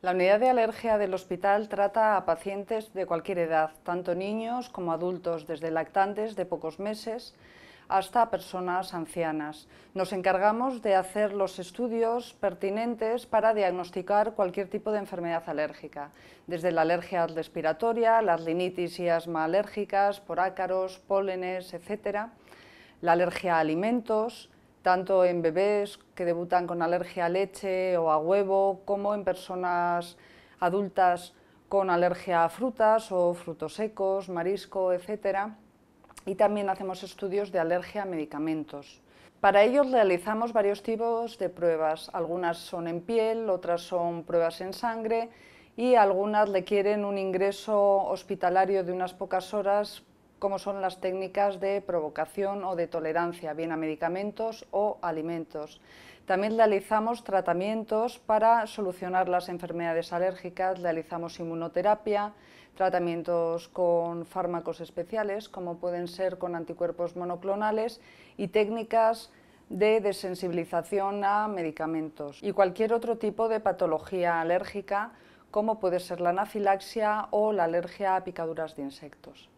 La unidad de alergia del hospital trata a pacientes de cualquier edad, tanto niños como adultos, desde lactantes de pocos meses hasta personas ancianas. Nos encargamos de hacer los estudios pertinentes para diagnosticar cualquier tipo de enfermedad alérgica, desde la alergia respiratoria, las linitis y asma alérgicas por ácaros, pólenes, etc., la alergia a alimentos, tanto en bebés que debutan con alergia a leche o a huevo, como en personas adultas con alergia a frutas o frutos secos, marisco, etc. Y también hacemos estudios de alergia a medicamentos. Para ello realizamos varios tipos de pruebas. Algunas son en piel, otras son pruebas en sangre y algunas requieren un ingreso hospitalario de unas pocas horas como son las técnicas de provocación o de tolerancia, bien a medicamentos o alimentos. También realizamos tratamientos para solucionar las enfermedades alérgicas, realizamos inmunoterapia, tratamientos con fármacos especiales, como pueden ser con anticuerpos monoclonales y técnicas de desensibilización a medicamentos y cualquier otro tipo de patología alérgica como puede ser la anafilaxia o la alergia a picaduras de insectos.